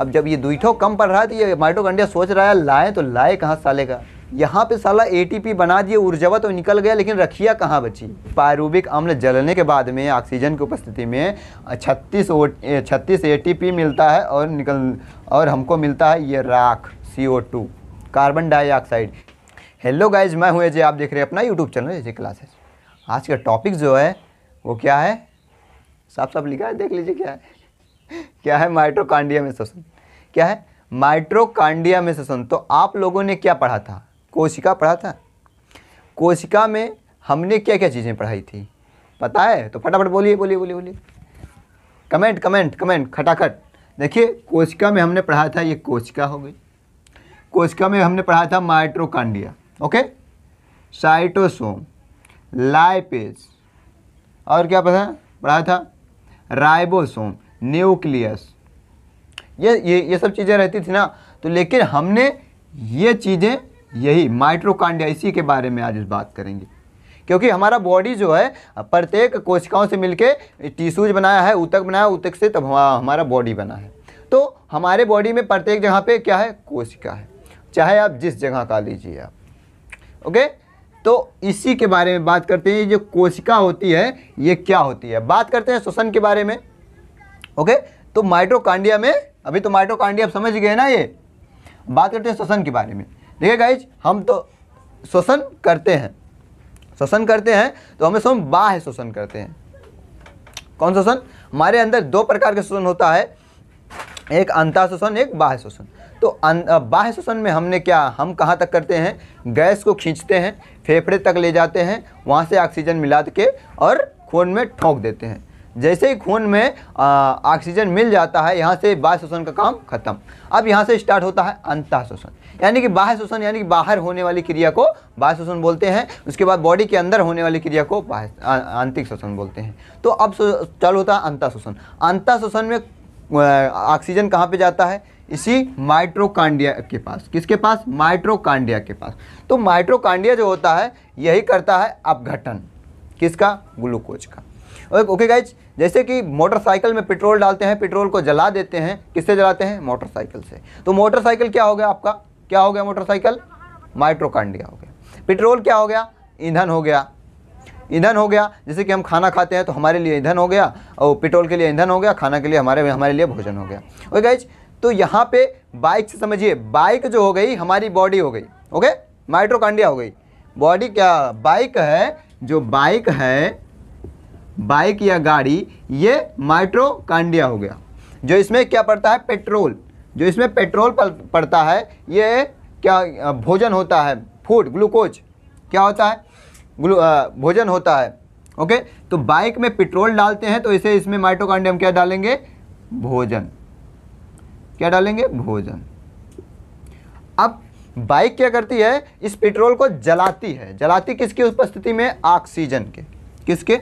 अब जब ये दुईठो कम पड़ रहा है तो ये माइटोकंडिया सोच रहा है लाए तो लाए कहाँ साले का यहाँ पे साला एटीपी बना दिए ऊर्जा तो निकल गया लेकिन रखिया कहाँ बची पायरूबिक अम्ल जलने के बाद में ऑक्सीजन की उपस्थिति में 36 ओ छत्तीस ए मिलता है और निकल और हमको मिलता है ये राख C carbon dioxide hello guys मैं हुए जे आप देख रहे हैं अपना यूट्यूब चैनल जैसे क्लासेस आज का टॉपिक जो है वो क्या है साफ साफ लिखा है देख लीजिए क्या है क्या है माइट्रोकांडिया में श्वसन क्या है माइट्रोकांडिया में श्वसन तो आप लोगों ने क्या पढ़ा था कोशिका पढ़ा था कोशिका में हमने क्या क्या चीज़ें पढ़ाई थी पता है तो फटाफट बोलिए बोलिए बोलिए बोलिए कमेंट कमेंट कमेंट खटाखट देखिए कोशिका में हमने पढ़ा था ये कोशिका हो गई कोशिका में हमने पढ़ा था माइट्रोकांडिया ओके साइटोसोम लाइपेज और क्या पढ़ा पढ़ा था राइबोसोम न्यूक्लियस ये ये ये सब चीज़ें रहती थी ना तो लेकिन हमने ये चीज़ें यही माइट्रोकांडिया इसी के बारे में आज बात करेंगे क्योंकि हमारा बॉडी जो है प्रत्येक कोशिकाओं से मिलके टिश्यूज बनाया है ऊतक बनाया ऊतक से तब हमारा बॉडी बना है तो हमारे बॉडी में प्रत्येक जगह पे क्या है कोशिका है चाहे आप जिस जगह का लीजिए आप ओके तो इसी के बारे में बात करते हैं ये जो कोशिका होती है ये क्या होती है बात करते हैं श्वसन के बारे में ओके तो माइट्रोकांडिया में अभी तो माइट्रोकांडिया आप समझ गए ना ये बात करते हैं श्वसन के बारे में देखिए गाइज हम तो श्वसन करते हैं श्वसन करते हैं तो हमें स्वयं बाह्य श्वसन करते हैं कौन श्वसन हमारे अंदर दो प्रकार का श्वसन होता है एक अंता श्वसन एक बाह्य श्वसन तो अं, बाह्य श्वसन में हमने क्या हम कहाँ तक करते हैं गैस को खींचते हैं फेफड़े तक ले जाते हैं वहाँ से ऑक्सीजन मिला के और खून में ठोंक देते हैं जैसे ही खून में ऑक्सीजन मिल जाता है यहाँ से बाह्य शोषण का काम खत्म अब यहाँ से स्टार्ट होता है अंतः शोषण यानी कि बाह्य शोषण यानी कि बाहर होने वाली क्रिया को बाह्य शोषण बोलते हैं उसके बाद बॉडी के अंदर होने वाली क्रिया को आंतरिक शोषण बोलते हैं तो अब चालू होता है अंतः शोषण अंतः शोषण में ऑक्सीजन कहाँ पर जाता है इसी माइट्रोकांडिया के पास किसके पास माइट्रोकांडिया के पास तो माइट्रोकांडिया जो होता है यही करता है अपघटन किसका ग्लूकोज का ओके गाइज जैसे कि मोटरसाइकिल में पेट्रोल डालते हैं पेट्रोल को जला देते हैं किससे जलाते हैं मोटरसाइकिल से तो मोटरसाइकिल क्या हो गया आपका क्या हो गया मोटरसाइकिल माइट्रोकांडिया हो गया पेट्रोल क्या हो गया ईंधन हो गया ईंधन हो गया जैसे कि हम खाना खाते हैं तो हमारे लिए ईंधन हो गया और पेट्रोल के लिए ईंधन हो गया खाना के लिए हमारे हमारे लिए भोजन हो गया ओके गाइज तो यहाँ पे बाइक से समझिए बाइक जो हो गई हमारी बॉडी हो गई ओके माइट्रोकांडिया हो गई बॉडी क्या बाइक है जो बाइक है बाइक या गाड़ी ये माइट्रोकांडिया हो गया जो इसमें क्या पड़ता है पेट्रोल जो इसमें पेट्रोल पड़ता है ये क्या भोजन होता है फूड ग्लूकोज क्या होता है ग्लू भोजन होता है ओके तो बाइक में पेट्रोल डालते हैं तो इसे इसमें माइटोकांडियम क्या डालेंगे भोजन क्या डालेंगे भोजन अब बाइक क्या करती है इस पेट्रोल को जलाती है जलाती किसकी उपस्थिति में ऑक्सीजन के किसके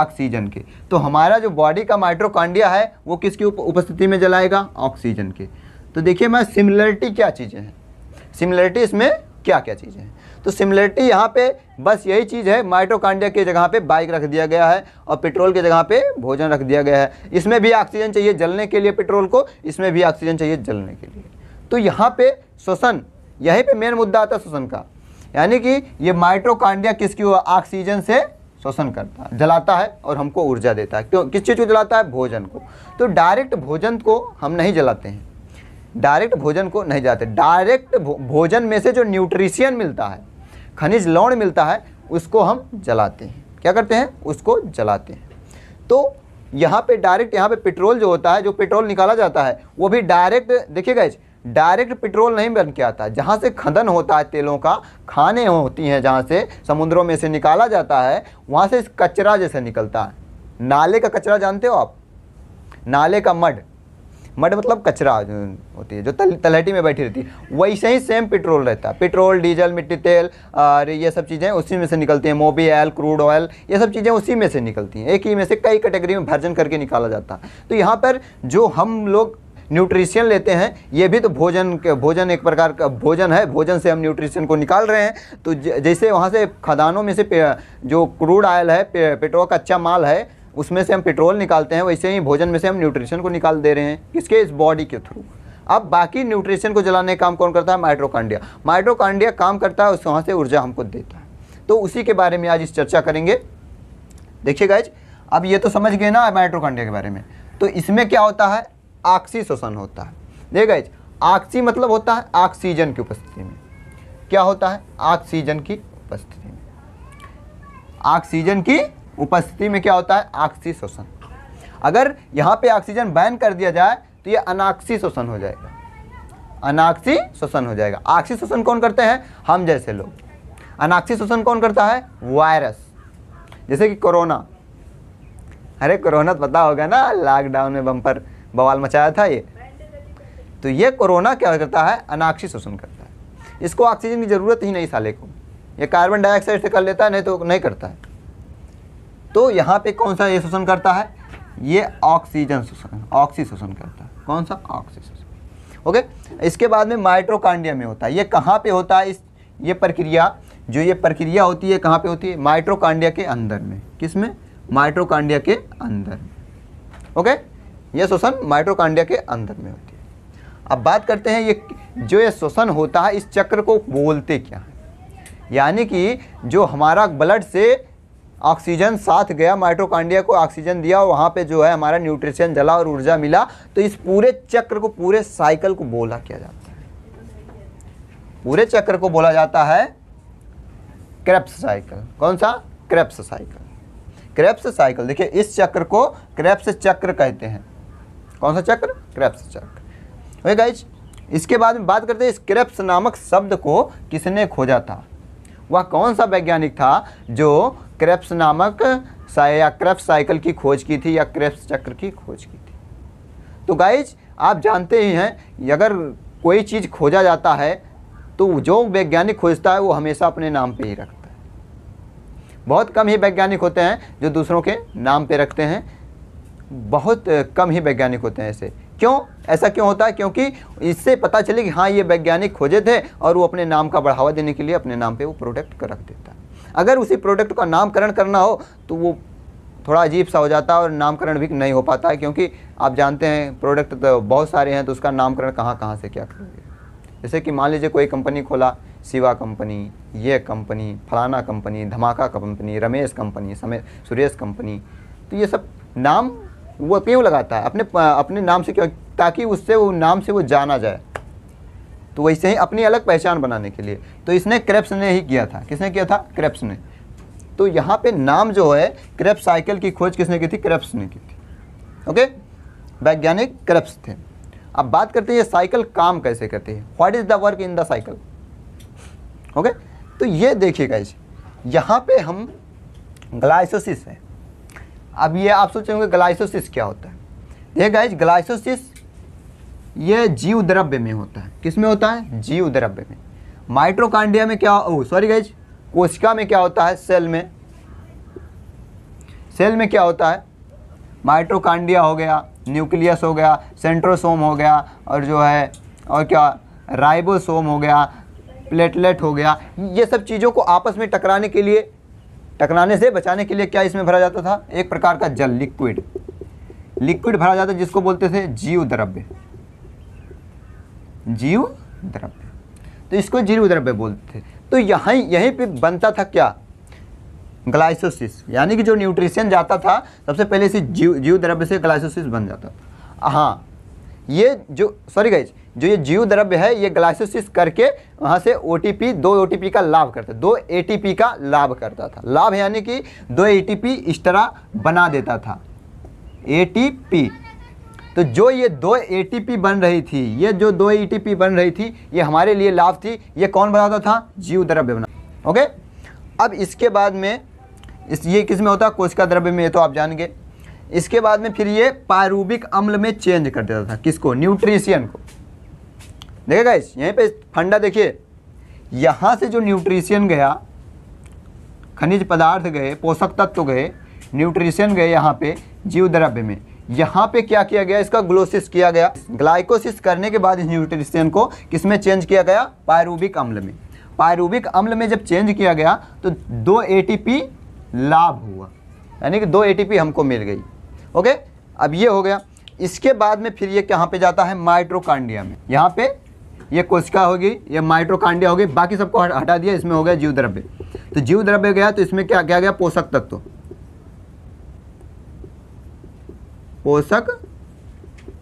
ऑक्सीजन के तो हमारा जो बॉडी का माइट्रोकांडिया है वो किसकी उप, उपस्थिति में जलाएगा ऑक्सीजन के तो देखिए मैं सिमिलरिटी क्या चीज़ें हैं सिमिलरिटी इसमें क्या क्या चीज़ें हैं तो सिमिलरिटी यहाँ पे बस यही चीज़ है माइट्रोकांडिया के जगह पे बाइक रख दिया गया है और पेट्रोल के जगह पे भोजन रख दिया गया है इसमें भी ऑक्सीजन चाहिए जलने के लिए पेट्रोल को इसमें भी ऑक्सीजन चाहिए जलने के लिए तो यहाँ पे श्वसन यहीं पे मेन मुद्दा आता है श्वसन का यानी कि ये माइट्रोकांडिया किसकी हुआ ऑक्सीजन से श्वसन करता है जलाता है और हमको ऊर्जा देता है क्यों किस चीज़ को जलाता है भोजन को तो डायरेक्ट भोजन को हम नहीं जलाते हैं डायरेक्ट भोजन को नहीं जाते डायरेक्ट भोजन में से जो न्यूट्रिशियन मिलता है खनिज लवण मिलता है उसको हम जलाते हैं क्या करते हैं उसको जलाते हैं तो यहाँ पे डायरेक्ट यहाँ पे पेट्रोल जो होता है जो पेट्रोल निकाला जाता है वो भी डायरेक्ट देखिए गए डायरेक्ट पेट्रोल नहीं बन के आता जहाँ से खदन होता है तेलों का खाने होती हैं जहाँ से समुद्रों में से निकाला जाता है वहाँ से कचरा जैसे निकलता है नाले का कचरा जानते हो आप नाले का मड मड मतलब कचरा होती है जो तल तलहटी में बैठी रहती है वैसे ही सेम पेट्रोल रहता है पेट्रोल डीजल मिट्टी तेल और ये सब चीज़ें उसी में से निकलती हैं मोबी ऑयल क्रूड ऑयल ये सब चीज़ें उसी में से निकलती हैं एक ही में से कई कैटेगरी में भर्जन करके निकाला जाता है तो यहाँ पर जो हम लोग न्यूट्रिशन लेते हैं ये भी तो भोजन भोजन एक प्रकार का भोजन है भोजन से हम न्यूट्रिशन को निकाल रहे हैं तो जैसे वहाँ से खदानों में से जो क्रूड ऑयल है पे, पेट्रोल का अच्छा माल है उसमें से हम पेट्रोल निकालते हैं वैसे ही भोजन में से हम न्यूट्रिशन को निकाल दे रहे हैं किसके इस बॉडी के थ्रू अब बाकी न्यूट्रिशन को जलाने का काम कौन करता है माइट्रोकांडिया माइट्रोकांडिया काम करता है उस वहाँ से ऊर्जा हमको देता है तो उसी के बारे में आज इस चर्चा करेंगे देखिए गाइज अब ये तो समझ गए ना माइट्रोकांडिया के बारे में तो इसमें क्या होता है आक्सी श्वसन होता है देख गाइज आक्सी मतलब होता है ऑक्सीजन की उपस्थिति में क्या होता है ऑक्सीजन की उपस्थिति में ऑक्सीजन की उपस्थिति में क्या होता है ऑक्सी श्वसन अगर यहाँ पे ऑक्सीजन बैन कर दिया जाए तो ये अनाक्सी श्वसन हो जाएगा अनाक्सी श्वसन हो जाएगा आक्सी श्वसन कौन करते हैं हम जैसे लोग अनाक्सी श्वसन कौन करता है वायरस जैसे कि कोरोना अरे कोरोना तो पता होगा ना लॉकडाउन में बम्पर बवाल मचाया था ये तो ये कोरोना क्या करता है अनाक्षी शोषण करता है इसको ऑक्सीजन की ज़रूरत ही नहीं साले को ये कार्बन डाइऑक्साइड से कर लेता है नहीं तो नहीं करता है तो यहाँ पे कौन सा ये शोषण करता है ये ऑक्सीजन शोषण ऑक्सी शोषण करता है कौन सा ऑक्सी शोषण ओके इसके बाद में माइट्रोकांडिया में होता है ये कहाँ पर होता है इस ये प्रक्रिया जो ये प्रक्रिया होती है कहाँ पर होती है माइट्रोकांडिया के अंदर में किस में माइट्रोकांडिया के अंदर ओके ओके यह श्वसन माइट्रोकांडिया के अंदर में होती है अब बात करते हैं ये जो ये श्वसन होता है इस चक्र को बोलते क्या है यानी कि जो हमारा ब्लड से ऑक्सीजन साथ गया माइट्रोकांडिया को ऑक्सीजन दिया वहाँ पे जो है हमारा न्यूट्रिशन जला और ऊर्जा मिला तो इस पूरे चक्र को पूरे साइकिल को बोला किया जाता है पूरे चक्र को बोला जाता है क्रेप्स साइकिल कौन सा क्रेप्स साइकिल क्रेप्स साइकिल देखिए इस चक्र को क्रेप्स चक्र कहते हैं कौन सा चक्र क्रेप्स चक्र ओके गाइज इसके बाद में बात करते हैं इस नामक शब्द को किसने खोजा था वह कौन सा वैज्ञानिक था जो क्रेप्स नामक या क्रेप्स साइकिल की खोज की थी या क्रेप्स चक्र की खोज की थी तो गाइज आप जानते ही हैं अगर कोई चीज़ खोजा जाता है तो जो वैज्ञानिक खोजता है वो हमेशा अपने नाम पे ही रखता है बहुत कम ही वैज्ञानिक होते हैं जो दूसरों के नाम पे रखते हैं बहुत कम ही वैज्ञानिक होते हैं ऐसे क्यों ऐसा क्यों होता है क्योंकि इससे पता चले कि हाँ ये वैज्ञानिक खोजे थे और वो अपने नाम का बढ़ावा देने के लिए अपने नाम पे वो प्रोडक्ट रख देता अगर उसी प्रोडक्ट का नामकरण करना हो तो वो थोड़ा अजीब सा हो जाता है और नामकरण भी नहीं हो पाता है क्योंकि आप जानते हैं प्रोडक्ट तो बहुत सारे हैं तो उसका नामकरण कहाँ कहाँ से क्या करोगे जैसे कि मान लीजिए कोई कंपनी खोला शिवा कंपनी ये कंपनी फलाना कंपनी धमाका कंपनी रमेश कंपनी समेत सुरेश कंपनी तो ये सब नाम वो क्यों लगाता है अपने अपने नाम से क्यों ताकि उससे वो नाम से वो जाना जाए तो वैसे ही अपनी अलग पहचान बनाने के लिए तो इसने क्रेप्स ने ही किया था किसने किया था क्रेप्स ने तो यहाँ पे नाम जो है क्रेप साइकिल की खोज किसने की थी क्रेप्स ने की थी ओके वैज्ञानिक क्रेप्स थे अब बात करते हैं साइकिल काम कैसे करती है what is the work in the cycle okay तो ये देखिएगा इस यहाँ पे हम ग्लाइसोसिस है अब ये आप सोच रहे होंगे ग्लाइसोसिस क्या होता है देखिए गाइज ग्लाइसोसिस ये जीव द्रव्य में होता है किस में होता है जीव द्रव्य में माइट्रोकांडिया में क्या ओ सॉरी गाइज कोशिका में क्या होता है सेल में सेल में क्या होता है माइट्रोकांडिया हो गया न्यूक्लियस हो गया सेंट्रोसोम हो गया और जो है और क्या राइबोसोम हो गया प्लेटलेट हो गया ये सब चीज़ों को आपस में टकराने के लिए टकराने से बचाने के लिए क्या इसमें भरा जाता था एक प्रकार का जल लिक्विड लिक्विड भरा जाता जिसको बोलते थे जीव द्रव्य जीव द्रव्य तो इसको जीव द्रव्य बोलते थे तो यहाँ यहीं पे बनता था क्या ग्लाइसोसिस यानी कि जो न्यूट्रिशन जाता था सबसे पहले इसी जीव जीव द्रव्य से ग्लाइसोसिस बन जाता था हाँ ये जो सॉरी गाइज जो ये जीव द्रव्य है ये ग्लाइसोसिस करके वहाँ से ओ दो ओ का लाभ करता दो ए का लाभ करता था लाभ यानी कि दो ए इस तरह बना देता था ए तो जो ये दो ए बन रही थी ये जो दो ए बन रही थी ये हमारे लिए लाभ थी ये कौन बनाता था जीव द्रव्य बना ओके अब इसके बाद में इस ये किस में होता है कोशिका द्रव्य में ये तो आप जान गए इसके बाद में फिर ये पायरूबिक अम्ल में चेंज कर देता था किसको न्यूट्रिशियन को देखिए गाइस यहीं पे फंडा देखिए यहाँ से जो न्यूट्रिशन गया खनिज पदार्थ गए पोषक तत्व तो गए न्यूट्रिशन गए यहाँ पे जीव द्रव्य में यहाँ पे क्या किया गया इसका ग्लोसिस किया गया ग्लाइकोसिस करने के बाद इस न्यूट्रिशन को किस में चेंज किया गया पायरूबिक अम्ल में पायरूबिक अम्ल में जब चेंज किया गया तो दो ए लाभ हुआ यानी कि दो ए हमको मिल गई ओके अब ये हो गया इसके बाद में फिर ये कहाँ पे जाता है माइट्रोकांडिया में यहाँ पे ये कोशिका होगी ये माइट्रोकांडिया होगी बाकी सबको हटा दिया इसमें हो गया जीव द्रव्य तो जीव द्रव्य गया तो इसमें क्या क्या गया पोषक तत्व पोषक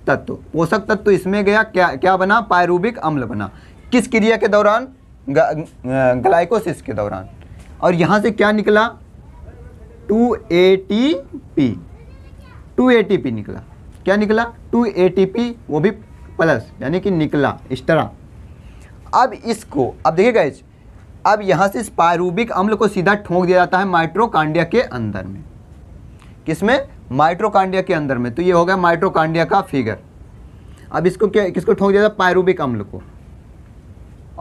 तत्व पोषक तत्व इसमें गया क्या क्या बना पायरूबिक अम्ल बना किस क्रिया के दौरान ग्लाइकोसिस के दौरान और यहां से क्या निकला two A T P two A T P निकला क्या निकला टू ए टी पी वो भी प्लस यानी कि निकला इस तरह अब इसको अब देखिए गैज अब यहाँ से इस पायरूबिक अम्ल को सीधा ठोंक दिया जाता है माइट्रोकांडिया के अंदर में किसमें माइट्रोकांडिया के अंदर में तो ये हो गया माइट्रोकांडिया का फिगर अब इसको क्या किसको ठोंक दिया जाता है पायरूबिक अम्ल को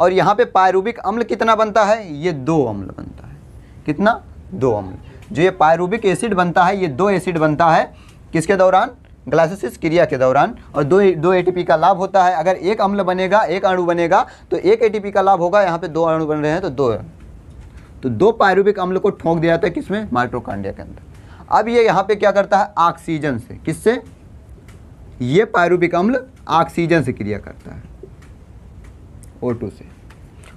और यहाँ पे पायरूबिक अम्ल कितना बनता है ये दो अम्ल बनता है कितना दो अम्ल जो ये पायरूबिक एसिड बनता है ये दो एसिड बनता है किसके दौरान ग्लाइसिस क्रिया के दौरान और दो दो एटीपी का लाभ होता है अगर एक अम्ल बनेगा एक अणु बनेगा तो एक एटीपी का लाभ होगा यहाँ पे दो अणु बन रहे हैं तो दो तो दो पायरूबिक अम्ल को ठोंक दिया जाता है किसमें माइट्रोकांडिया के अंदर अब ये यहाँ पे क्या करता है ऑक्सीजन से किससे ये पायरूबिक अम्ल ऑक्सीजन से क्रिया करता है ओ से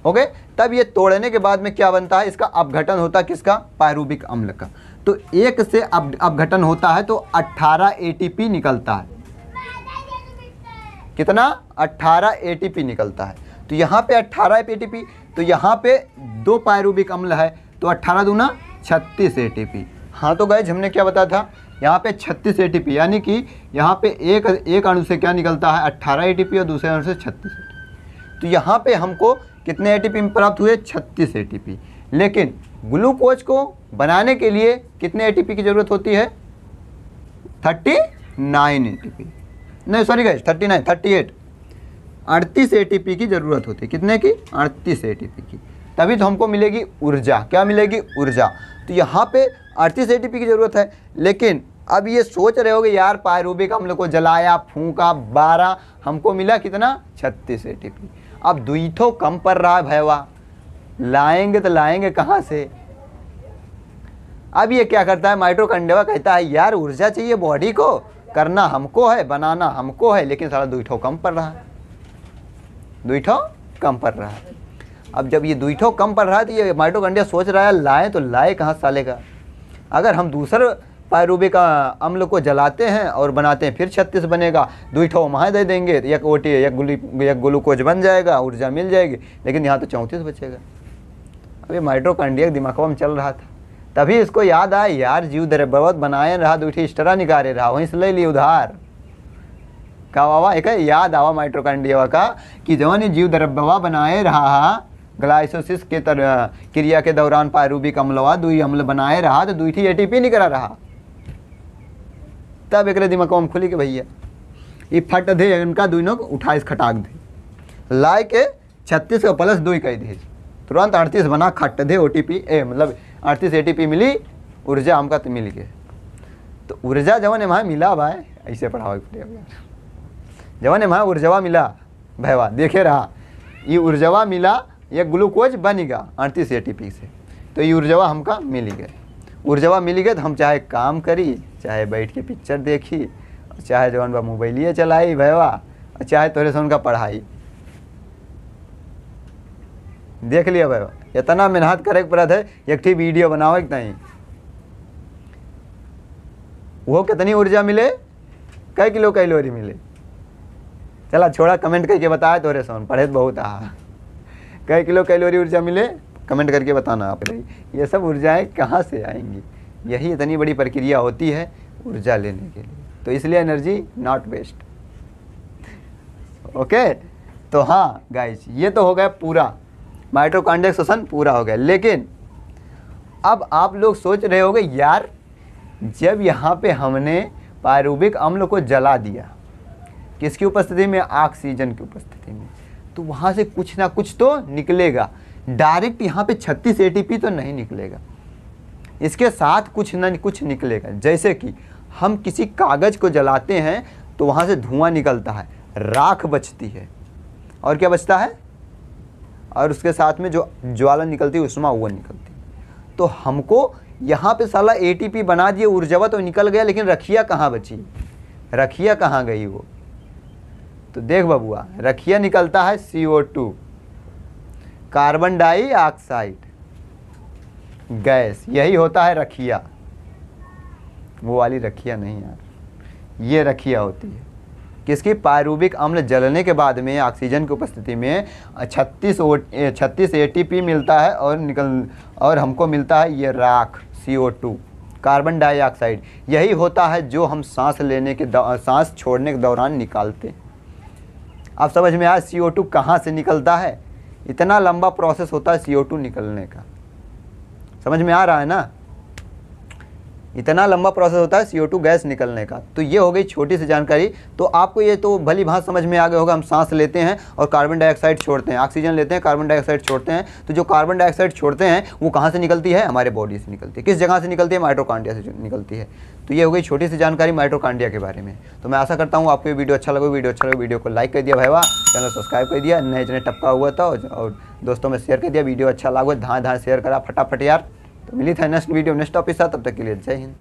ओके तब ये तोड़ने के बाद में क्या बनता है इसका अपघटन होता है किसका पायरूबिक अम्ल का तो एक से अब अपघटन होता है तो 18 एटीपी निकलता है कितना 18 एटीपी निकलता है तो यहाँ पे 18 एटीपी तो यहाँ पे दो पायरूबिक अम्ल है तो 18 दूना 36 एटीपी हाँ तो गए हमने क्या बताया था यहाँ पे 36 एटीपी यानी कि यहाँ पे एक एक अणु से क्या निकलता है 18 एटीपी और दूसरे अणु से 36 एटीपी तो यहाँ पे हमको कितने एटीपी प्राप्त हुए 36 एटीपी लेकिन ग्लूकोज को बनाने के लिए कितने एटीपी की ज़रूरत होती है थर्टी नाइन एटीपी नहीं sorry guess thirty nine thirty eight अड़तीस एटीपी की ज़रूरत होती है कितने की अड़तीस एटीपी की तभी तो हमको मिलेगी ऊर्जा क्या मिलेगी ऊर्जा तो यहाँ पे अड़तीस एटीपी की ज़रूरत है लेकिन अब ये सोच रहे होगे यार पायरूबिक हम लोग को जलाया फूका बारह हमको मिला कितना छत्तीस ए अब दुई तो कम पड़ रहा है भैया लाएंगे तो लाएंगे कहाँ से अब ये क्या करता है माइट्रोकंडेवा कहता है यार ऊर्जा चाहिए बॉडी को करना हमको है बनाना हमको है लेकिन सारा दुईठो कम पड़ रहा है दुईठो कम पड़ रहा है अब जब ये दुईठो कम पड़ रहा है तो ये माइट्रोकंडिया सोच रहा है लाए तो लाए कहाँ साले का अगर हम दूसर का अम्ल को जलाते हैं और बनाते हैं फिर छत्तीस बनेगा दुईठो वहाँ दे देंगे तो एक ओटी एक गुली एक ग्लूकोज बन जाएगा ऊर्जा मिल जाएगी लेकिन यहाँ तो चौंतीस बचेगा अब ये माइट्रोकांडियक में चल रहा था तभी इसको याद आया यार जीव दर बर्वत बनाए रहा दूठी स्टरा निकाले रहा वहीं से ले ली उधार का बाबा एक याद आवा माइट्रोकांडिया का कि जवन ये जीव दरबवा बनाए रहा ग्लाइसोसिस के तर क्रिया के दौरान पायरूबिक अम्लवा दुई अम्ल बनाए रहा तो दुई थी एटीपी निकला रहा तब एक दिमाग में खुली के भैया ये फट दे उनका दुनों को उठाइस खटाक दे लाए के छत्तीस प्लस दुई कह दीजिए तुरंत अड़तीस बना खट दे ओ ए मतलब अड़तीस ए मिली ऊर्जा हमका तो मिल गए तो ऊर्जा जवन है वहाँ मिला भाई ऐसे पढ़ाओ जब जवन है ऊर्जावा मिला भैवा देखे रहा ये ऊर्जावा मिला ये ग्लूकोज बनेगा अड़तीस ए से तो ये ऊर्जावा हमका मिल गए ऊर्जावा मिल गए तो हम चाहे काम करी चाहे बैठ के पिक्चर देखी चाहे जवन बा मोबाइलिए चलाई भैया चाहे तोरे से उनका पढ़ाई देख लिया भाई इतना मेहनत करे परत है एक ठीक वीडियो बनाओ एक नहीं वो कितनी ऊर्जा मिले कई किलो कैलोरी मिले चला छोड़ा कमेंट करके बताए रे सोन पढ़े तो बहुत आ कई किलो कैलोरी ऊर्जा मिले कमेंट करके बताना आप रही ये सब ऊर्जाएँ कहाँ से आएंगी यही इतनी बड़ी प्रक्रिया होती है ऊर्जा लेने के लिए तो इसलिए एनर्जी नॉट वेस्ट ओके तो हाँ गाइस ये तो हो गया पूरा माइट्रोकांड्रिया श्वसन पूरा हो गया लेकिन अब आप लोग सोच रहे होंगे यार जब यहाँ पे हमने पायरूबिक अम्ल को जला दिया किसकी उपस्थिति में ऑक्सीजन की उपस्थिति में तो वहाँ से कुछ ना कुछ तो निकलेगा डायरेक्ट यहाँ पे 36 एटीपी तो नहीं निकलेगा इसके साथ कुछ ना कुछ निकलेगा जैसे कि हम किसी कागज़ को जलाते हैं तो वहाँ से धुआं निकलता है राख बचती है और क्या बचता है और उसके साथ में जो ज्वाला निकलती है उष्मा वो निकलती तो हमको यहाँ पे साला एटीपी बना दिए ऊर्जावा तो निकल गया लेकिन रखिया कहाँ बची रखिया कहाँ गई वो तो देख बबुआ रखिया निकलता है C O two carbon dioxide gas यही होता है रखिया वो वाली रखिया नहीं यार ये रखिया होती है किसकी पायरूबिक अम्ल जलने के बाद में ऑक्सीजन की उपस्थिति में छत्तीस ओ छत्तीस ए मिलता है और निकल और हमको मिलता है ये राख C O two carbon dioxide यही होता है जो हम सांस लेने के सांस छोड़ने के दौरान निकालते आप समझ में आया सी ओ टू कहाँ से निकलता है इतना लंबा प्रोसेस होता है सी ओ टू निकलने का समझ में आ रहा है ना इतना लंबा प्रोसेस होता है सीओ गैस निकलने का तो ये हो गई छोटी सी जानकारी तो आपको ये तो भली भांत समझ में आ गया होगा हम सांस लेते हैं और कार्बन डाइऑक्साइड छोड़ते हैं ऑक्सीजन लेते हैं कार्बन डाइऑक्साइड छोड़ते हैं तो जो कार्बन डाइऑक्साइड छोड़ते हैं वो कहाँ से निकलती है हमारे बॉडी से निकलती है किस जगह से निकलती है माइट्रोकांडिया से निकलती है तो ये हो गई छोटी सी जानकारी माइट्रोकांडिया के बारे में तो मैं आशा करता हूँ आपको ये वीडियो अच्छा लगे वीडियो अच्छा लगे वीडियो को लाइक कर दिया भाई वाह चैनल सब्सक्राइब कर दिया नए जने टपका हुआ था और दोस्तों में शेयर कर दिया वीडियो अच्छा लगा धाँ धाँ शेयर करा फटाफट यार तो मिली था नेक्स्ट वीडियो नेक्स्ट टॉपिक साथ तब तक के लिए जय हिंद